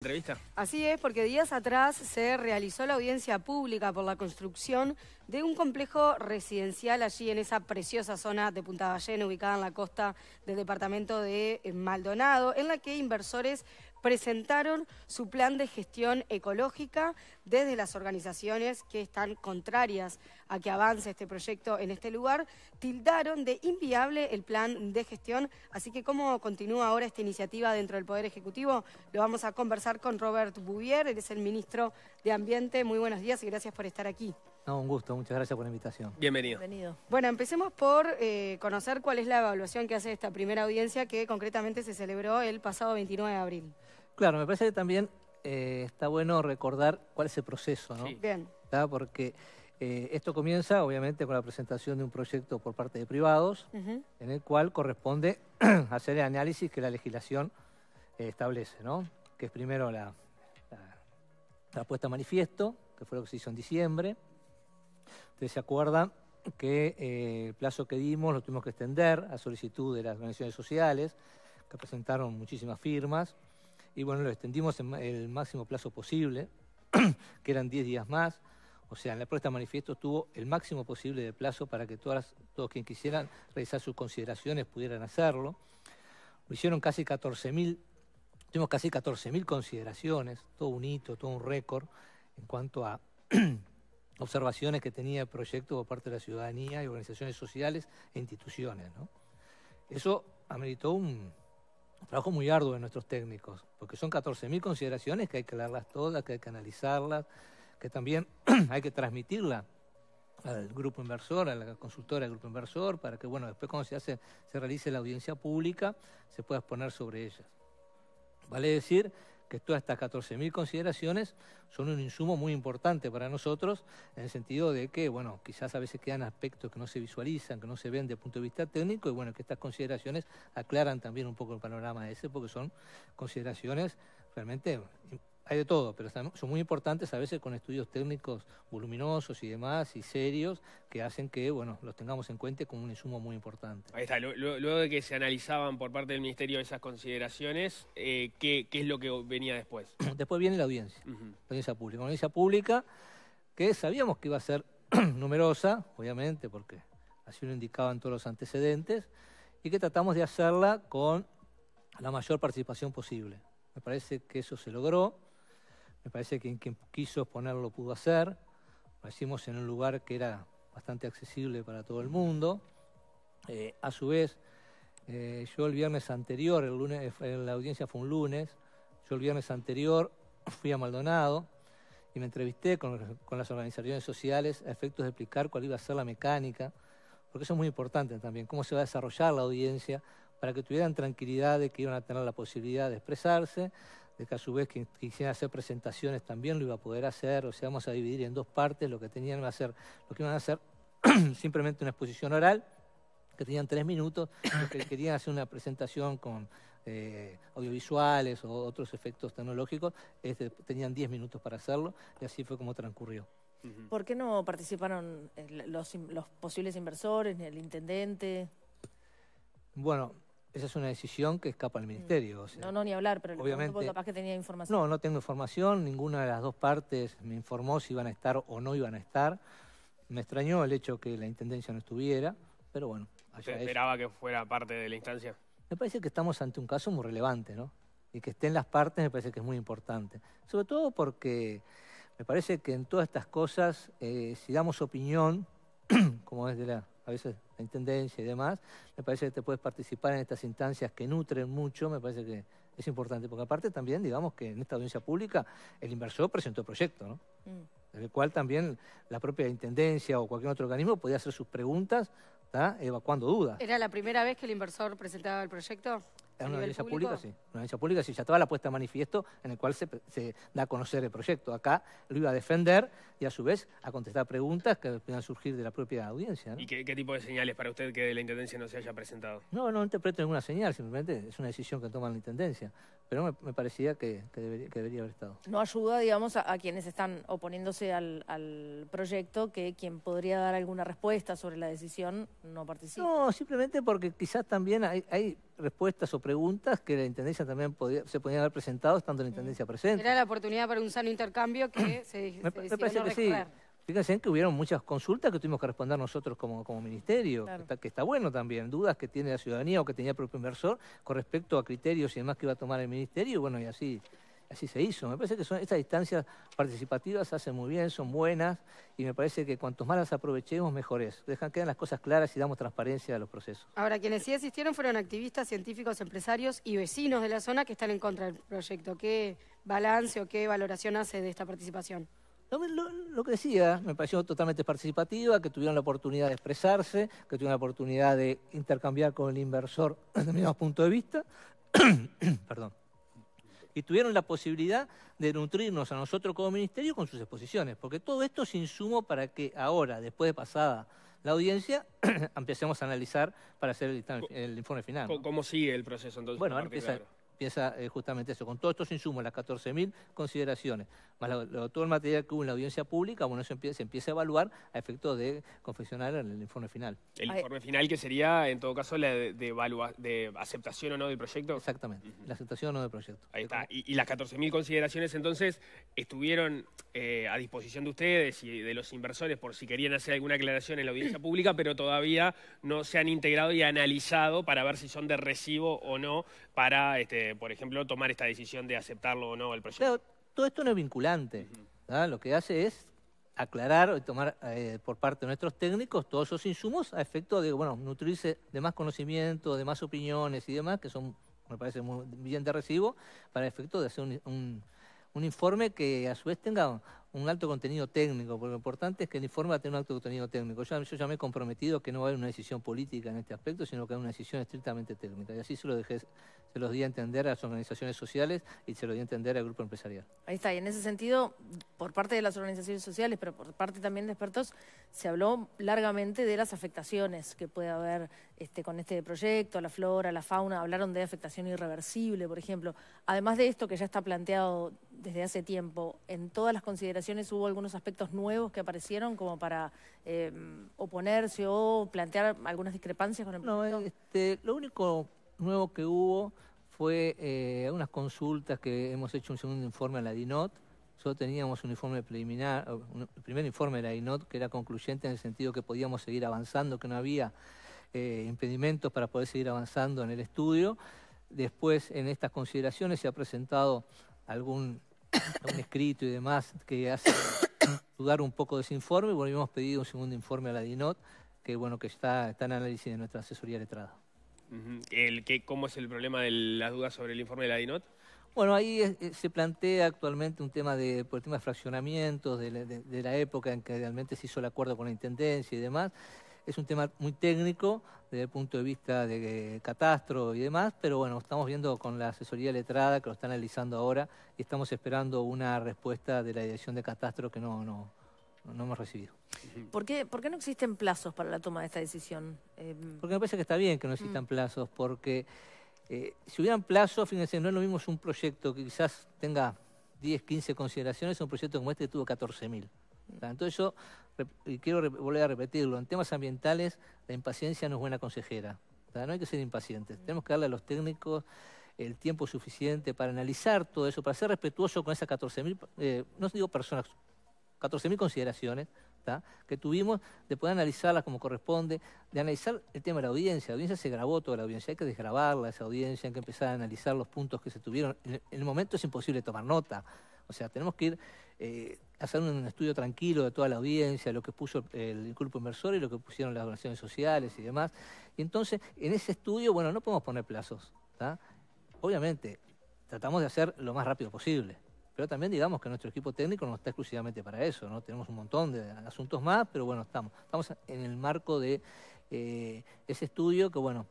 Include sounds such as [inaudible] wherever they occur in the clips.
Entrevista. Así es, porque días atrás se realizó la audiencia pública por la construcción de un complejo residencial allí en esa preciosa zona de Punta Ballena, ubicada en la costa del departamento de Maldonado, en la que inversores presentaron su plan de gestión ecológica desde las organizaciones que están contrarias a que avance este proyecto en este lugar, tildaron de inviable el plan de gestión. Así que cómo continúa ahora esta iniciativa dentro del Poder Ejecutivo, lo vamos a conversar con Robert Bouvier, él es el ministro de Ambiente. Muy buenos días y gracias por estar aquí. No, un gusto, muchas gracias por la invitación. Bienvenido. Bienvenido. Bueno, empecemos por eh, conocer cuál es la evaluación que hace esta primera audiencia que concretamente se celebró el pasado 29 de abril. Claro, me parece que también eh, está bueno recordar cuál es el proceso, ¿no? Sí. Bien. Porque eh, esto comienza, obviamente, con la presentación de un proyecto por parte de privados, en el cual corresponde [clears throat] hacer el análisis que la legislación eh, establece, ¿no? Que es primero la, la, puesta manifiesto, que fue lo que se hizo en diciembre. Ustedes se acuerdan que el plazo que dimos lo tuvimos que extender a solicitud de las organizaciones sociales, que presentaron muchísimas firmas y bueno, lo extendimos en el máximo plazo posible, [clears throat] que eran 10 días más. O sea, en la propuesta manifiesto tuvo el máximo posible de plazo para que todas, todos quienes quisieran realizar sus consideraciones pudieran hacerlo. Lo hicieron casi 14.000, tuvimos casi 14.000 consideraciones, todo un hito, todo un récord en cuanto a [clears throat] observaciones que tenía el proyecto por parte de la ciudadanía y organizaciones sociales e instituciones. Eso ameritó un, trabajo muy arduo de nuestros técnicos, porque son 14.000 consideraciones que hay que leerlas todas, que hay que analizarlas, que también [clears throat] hay que transmitirlas al grupo inversor, a la consultora del grupo inversor, para que, bueno, después cuando se hace, se realice la audiencia pública, se pueda exponer sobre ellas. Vale decir que todas estas 14.000 consideraciones son un insumo muy importante para nosotros, en el sentido de que, bueno, quizás a veces quedan aspectos que no se visualizan, que no se ven desde el punto de vista técnico, y bueno, que estas consideraciones aclaran también un poco el panorama ese, porque son consideraciones realmente hay de todo, pero son muy importantes a veces con estudios técnicos voluminosos y demás y serios que hacen que, bueno, los tengamos en cuenta como un insumo muy importante. Ahí está, luego de que se analizaban por parte del Ministerio esas consideraciones, eh, ¿qué, es lo que venía después? [clears throat] Después viene la audiencia, audiencia pública. Una audiencia pública que sabíamos que iba a ser [clears throat] numerosa, obviamente, porque así lo indicaban todos los antecedentes, y que tratamos de hacerla con la mayor participación posible. Me parece que eso se logró me parece que quien quiso ponerlo lo pudo hacer. Lo hicimos en un lugar que era bastante accesible para todo el mundo. Eh, a su vez, eh, yo el viernes anterior, el lunes, eh, la audiencia fue un lunes, yo el viernes anterior [clears throat] fui a Maldonado y me entrevisté con, con las organizaciones sociales a efectos de explicar cuál iba a ser la mecánica, porque eso es muy importante también, cómo se va a desarrollar la audiencia para que tuvieran tranquilidad de que iban a tener la posibilidad de expresarse, de que a su vez que quisieran hacer presentaciones también lo iba a poder hacer, o sea, vamos a dividir en dos partes lo que tenían a ser lo que iban a hacer [clears throat] simplemente una exposición oral, que tenían tres minutos, los que querían hacer una presentación con eh, audiovisuales o otros efectos tecnológicos, este, tenían diez minutos para hacerlo, y así fue como transcurrió. ¿Por qué no participaron eh, los, los posibles inversores, el intendente? Bueno, esa es una decisión que escapa al mm. ministerio. no, no, ni hablar, pero obviamente, capaz que tenía información. No, no tengo información, ninguna de las dos partes me informó si iban a estar o no iban a estar. Me extrañó el hecho que la intendencia no estuviera, pero bueno. ¿Se esperaba que fuera parte de la instancia? Me parece que estamos ante un caso muy relevante, ¿no? Y que estén las partes me parece que es muy importante. Sobre todo porque me parece que en todas estas cosas, eh, si damos opinión, [clears throat] como de la a veces la intendencia y demás, me parece que te puedes participar en estas instancias que nutren mucho, me parece que es importante, porque aparte también, digamos que en esta audiencia pública el inversor presentó el proyecto, ¿no? Mm. el cual también la propia intendencia o cualquier otro organismo podía hacer sus preguntas, evacuando dudas. ¿Era la primera vez que el inversor presentaba el proyecto? Es una audiencia pública, sí. Una audiencia pública, sí, ya estaba la puesta de manifiesto en el cual se, da a conocer el proyecto. Acá lo iba a defender y a su vez a contestar preguntas que puedan surgir de la propia audiencia. ¿Y qué, qué, tipo de señales para usted que la Intendencia no se haya presentado? No, no interpreto ninguna señal, simplemente es una decisión que toma la Intendencia pero me, parecía que, debería, haber estado. No ayuda, digamos, a, quienes están oponiéndose al, proyecto que quien podría dar alguna respuesta sobre la decisión no participa. No, simplemente porque quizás también hay, respuestas o preguntas que la Intendencia también podía, se podían haber presentado estando la Intendencia mm. presente. Era la oportunidad para un sano intercambio que se, Fíjense que hubieron muchas consultas que tuvimos que responder nosotros como, ministerio, que, está, bueno también, dudas que tiene la ciudadanía o que tenía el propio inversor con respecto a criterios y demás que iba a tomar el ministerio, y bueno, y así, se hizo. Me parece que son, estas instancias participativas se hacen muy bien, son buenas, y me parece que cuantos más las aprovechemos, mejor es. Dejan, quedan las cosas claras y damos transparencia a los procesos. Ahora, quienes sí asistieron fueron activistas, científicos, empresarios y vecinos de la zona que están en contra del proyecto. ¿Qué balance o qué valoración hace de esta participación? Lo, que decía me pareció totalmente participativa, que tuvieron la oportunidad de expresarse, que tuvieron la oportunidad de intercambiar con el inversor desde [clears throat] mismo punto de vista. [clears throat] Perdón. Y tuvieron la posibilidad de nutrirnos a nosotros como ministerio con sus exposiciones, porque todo esto es insumo para que ahora, después de pasada la audiencia, [clears throat] empecemos a analizar para hacer el, informe final. ¿Cómo sigue el proceso entonces? Bueno, empieza, piensa eh, justamente eso. Con todos estos insumos, las 14.000 consideraciones, más todo el material que hubo en la audiencia pública, bueno, eso se empieza a evaluar a efecto de confeccionar el, informe final. El informe final que sería, en todo caso, la de, de aceptación o no del proyecto. Exactamente, la aceptación o no del proyecto. Ahí está. Y, las 14.000 consideraciones, entonces, estuvieron eh, a disposición de ustedes y de los inversores por si querían hacer alguna aclaración en la audiencia pública, pero todavía no se han integrado y analizado para ver si son de recibo o no para... Este, eh, por ejemplo, tomar esta decisión de aceptarlo o no el proyecto. Claro, todo esto no es vinculante. ¿ah? Lo que hace es aclarar y tomar eh, por parte de nuestros técnicos todos esos insumos a efecto de, bueno, nutrirse de más conocimiento, de más opiniones y demás, que son, me parece, muy bien de recibo, para efecto de hacer un informe que a su vez tenga un alto contenido técnico, porque lo importante es que el informe va tener un alto contenido técnico. Yo, ya me he comprometido que no va a haber una decisión política en este aspecto, sino que hay una decisión estrictamente técnica. Y así se lo dejé, se los di a entender a las organizaciones sociales y se lo di a entender al grupo empresarial. Ahí está, y en ese sentido, por parte de las organizaciones sociales, pero por parte también de expertos, se habló largamente de las afectaciones que puede haber este, con este proyecto, la flora, la fauna, hablaron de afectación irreversible, por ejemplo. Además de esto que ya está planteado desde hace tiempo. En todas las consideraciones hubo algunos aspectos nuevos que aparecieron como para eh, oponerse o plantear algunas discrepancias con el No, este, lo único nuevo que hubo fue eh, unas consultas que hemos hecho un segundo informe a la DINOT. Solo teníamos un informe preliminar, el primer informe de la DINOT que era concluyente en el sentido que podíamos seguir avanzando, que no había eh, impedimentos para poder seguir avanzando en el estudio. Después, en estas consideraciones, se ha presentado algún un escrito y demás que hace dudar un poco de ese informe. Volvimos hemos pedido un segundo informe a la DINOT, que bueno, que está, en análisis de nuestra asesoría letrada. ¿El, ¿Cómo es el problema de las dudas sobre el informe de la DINOT? Bueno, ahí eh, se plantea actualmente un tema de, por tema de fraccionamientos, de la época en que realmente se hizo el acuerdo con la Intendencia y demás. Es un tema muy técnico desde el punto de vista de eh, catastro y demás, pero bueno, estamos viendo con la asesoría letrada que lo están analizando ahora y estamos esperando una respuesta de la dirección de catastro que no, no, no hemos recibido. ¿Por qué, no existen plazos para la toma de esta decisión? Eh, porque me parece que está bien que no existan mm. plazos, porque eh, si hubieran plazos, fíjense, no es lo mismo un proyecto que quizás tenga 10, 15 consideraciones, un proyecto como este que tuvo 14.000. Mm. Entonces yo y quiero volver a repetirlo, en temas ambientales la impaciencia no es buena consejera. no hay que ser impacientes. Tenemos que darle a los técnicos el tiempo suficiente para analizar todo eso, para ser respetuoso con esas 14.000, eh, no digo personas, 14.000 consideraciones que tuvimos, de poder analizarlas como corresponde, de analizar el tema de la audiencia. La audiencia se grabó toda la audiencia, hay que desgrabarla esa audiencia, hay que empezar a analizar los puntos que se tuvieron. En el momento es imposible tomar nota. O sea, tenemos que ir eh, hacer un estudio tranquilo de toda la audiencia, lo que puso el grupo inversor y lo que pusieron las organizaciones sociales y demás. Y entonces, en ese estudio, bueno, no podemos poner plazos. Obviamente, tratamos de hacer lo más rápido posible. Pero también digamos que nuestro equipo técnico no está exclusivamente para eso, ¿no? Tenemos un montón de asuntos más, pero bueno, estamos, estamos en el marco de eh, ese estudio que, bueno,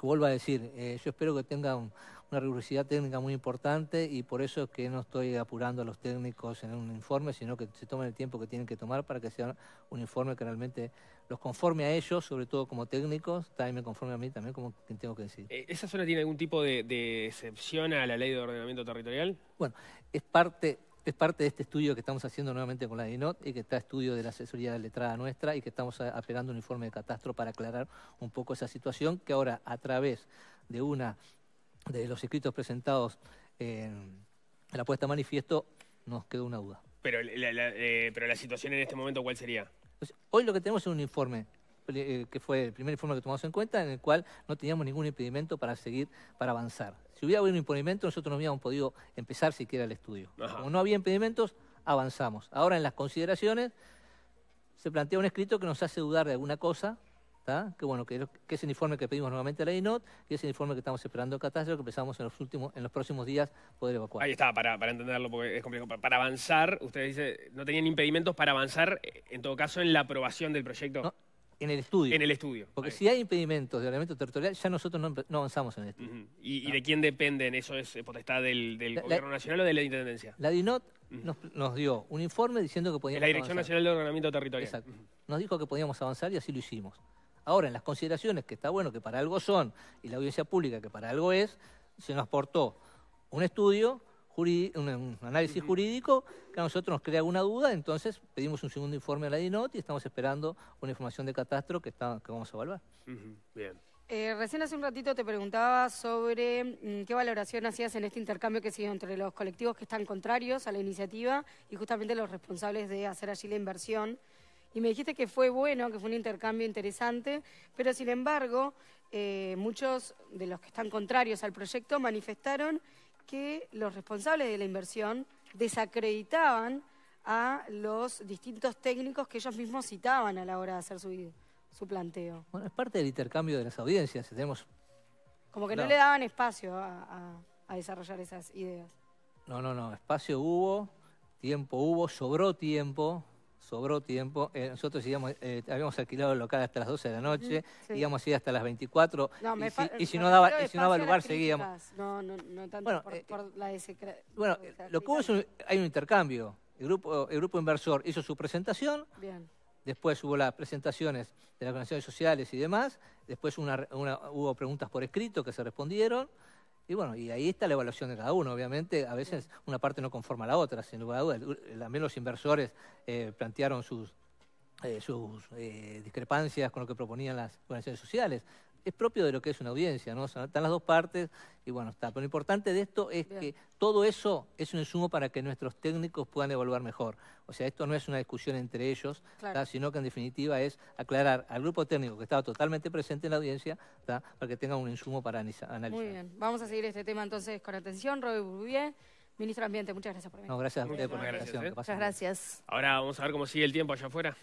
que vuelvo a decir, eh, yo espero que tenga un, una rigurosidad técnica muy importante y por eso es que no estoy apurando a los técnicos en un informe, sino que se tomen el tiempo que tienen que tomar para que sea un informe que realmente los conforme a ellos, sobre todo como técnicos, también me conforme a mí también como quien tengo que decir. Eh, ¿Esa zona tiene algún tipo de, excepción a la ley de ordenamiento territorial? Bueno, es parte... Es parte de este estudio que estamos haciendo nuevamente con la INOT y que está estudio de la asesoría letrada nuestra y que estamos apelando un informe de catastro para aclarar un poco esa situación que ahora a través de una de los escritos presentados en la puesta a manifiesto, nos quedó una duda. Pero la, eh, pero la situación en este momento, ¿cuál sería? hoy lo que tenemos es un informe eh, que fue el primer informe que tomamos en cuenta, en el cual no teníamos ningún impedimento para seguir, para avanzar. Si hubiera habido un impedimento, nosotros no hubiéramos podido empezar siquiera el estudio. Como no había impedimentos, avanzamos. Ahora en las consideraciones se plantea un escrito que nos hace dudar de alguna cosa, que bueno, que, es el informe que pedimos nuevamente a la INOT y es el informe que estamos esperando en catástrofe que pensamos en los últimos, en los próximos días poder evacuar. Ahí está, para, para entenderlo, porque es complicado. Para avanzar, ustedes dice, no tenían impedimentos para avanzar, eh, en todo caso, en la aprobación del proyecto. en el estudio. En el estudio. Porque si hay impedimentos de ordenamiento territorial, ya nosotros no, avanzamos en esto. ¿Y, ah. de quién dependen? ¿Eso es eh, potestad del, Gobierno Nacional o de la Intendencia? La DINOT nos, dio un informe diciendo que podíamos avanzar. la Dirección Nacional de Ordenamiento Territorial. Exacto. Nos dijo que podíamos avanzar y así lo hicimos. Ahora, en las consideraciones, que está bueno que para algo son, y la audiencia pública que para algo es, se nos aportó un estudio, un análisis jurídico que a nosotros nos crea alguna duda, entonces pedimos un segundo informe a la DINOT y estamos esperando una información de catastro que, está, que vamos a evaluar. Bien. Eh, recién hace un ratito te preguntaba sobre mm, qué valoración hacías en este intercambio que se dio entre los colectivos que están contrarios a la iniciativa y justamente los responsables de hacer allí la inversión y me dijiste que fue bueno, que fue un intercambio interesante, pero sin embargo, eh, muchos de los que están contrarios al proyecto manifestaron que los responsables de la inversión desacreditaban a los distintos técnicos que ellos mismos citaban a la hora de hacer su, planteo. Bueno, es parte del intercambio de las audiencias, tenemos... Como que no, le daban espacio a desarrollar esas ideas. No, no, no, espacio hubo, tiempo hubo, sobró tiempo, sobró tiempo. Eh, nosotros eh, habíamos alquilado el local hasta las 12 de la noche, mm, íbamos a ir hasta las 24. y, si, no daba, si no lugar, seguíamos. No, no, no tanto bueno, eh, Bueno, lo que hay un intercambio. El grupo, el grupo inversor hizo su presentación. Después hubo las presentaciones de las organizaciones sociales y demás. Después una, hubo preguntas por escrito que se respondieron. Y bueno, y ahí está la evaluación de cada uno. Obviamente, a veces una parte no conforma a la otra, sin lugar a dudas. También los inversores eh, plantearon sus, eh, eh, discrepancias con lo que proponían las organizaciones sociales es propio de lo que es una audiencia, ¿no? están las dos partes y bueno, está. Pero lo importante de esto es que todo eso es un insumo para que nuestros técnicos puedan evaluar mejor. O sea, esto no es una discusión entre ellos, sino que en definitiva es aclarar al grupo técnico que estaba totalmente presente en la audiencia para que tenga un insumo para analizar. Muy bien, vamos a seguir este tema entonces con atención. Roy Bourbier. Ministro de Ambiente, muchas gracias por venir. No, gracias a usted por la invitación. ¿eh? Muchas gracias. Ahora vamos a ver cómo sigue el tiempo allá afuera.